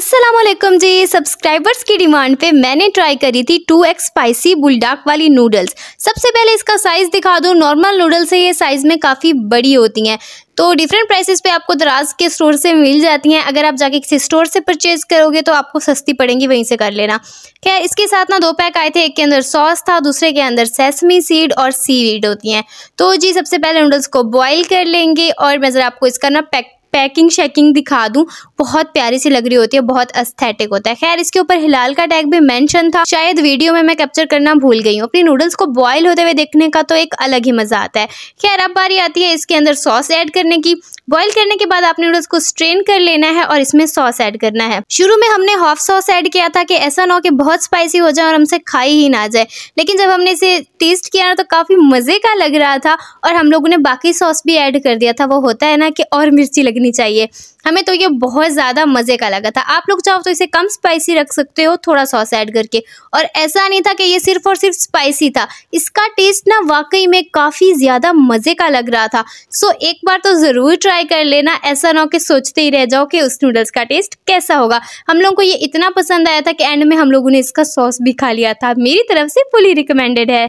Aslam ji subscribers की demand पे मैंने ट्राई करी थी 2x स्पाइसी बुलडाक वाली नूडल्स सबसे पहले इसका साइज़ दिखा दो नॉर्मल नूडल्स से ये साइज़ में काफ़ी बड़ी होती हैं तो डिफरेंट प्राइसेस पे आपको दराज के स्टोर से मिल जाती हैं अगर आप जाके किसी स्टोर से परचेज़ करोगे तो आपको सस्ती पड़ेंगी वहीं से कर लेना खैर इसके साथ ना दो पैक आए थे एक के अंदर सॉस था दूसरे के अंदर सेसमी सीड और सी होती हैं तो जी सबसे पहले नूडल्स को बॉईल कर लेंगे और मैं ज़रा आपको इसका ना पैक पैकिंग शैकिंग दिखा दूं बहुत प्यारी सी लग रही होती है बहुत अस्थेटिक होता है खैर इसके ऊपर हिलाल का टैग भी मैंशन था शायद वीडियो में मैं कैप्चर करना भूल गई हूँ अपनी नूडल्स को बॉईल होते हुए देखने का तो एक अलग ही मज़ा आता है खैर अब बारी आती है इसके अंदर सॉस ऐड करने की बॉयल करने के बाद आपने नूडल्स को स्ट्रेन कर लेना है और इसमें सॉस ऐड करना है शुरू में हमने हाफ सॉस ऐड किया था कि ऐसा ना हो कि बहुत स्पाइसी हो जाए और हमसे खाई ही ना जाए लेकिन जब हमने इसे टेस्ट किया ना तो काफ़ी मज़े का लग रहा था और हम लोगों ने बाकी सॉस भी ऐड कर दिया था वो होता है ना कि और मिर्ची लगी दिखनी चाहिए हमें तो ये बहुत ज़्यादा मज़े का लगा था आप लोग चाहो तो इसे कम स्पाइसी रख सकते हो थोड़ा सॉस ऐड करके और ऐसा नहीं था कि ये सिर्फ और सिर्फ स्पाइसी था इसका टेस्ट ना वाकई में काफ़ी ज़्यादा मज़े का लग रहा था सो एक बार तो ज़रूर ट्राई कर लेना ऐसा ना हो कि सोचते ही रह जाओ कि उस नूडल्स का टेस्ट कैसा होगा हम लोगों को ये इतना पसंद आया था कि एंड में हम लोगों ने इसका सॉस भी खा लिया था मेरी तरफ से फुली रिकमेंडेड है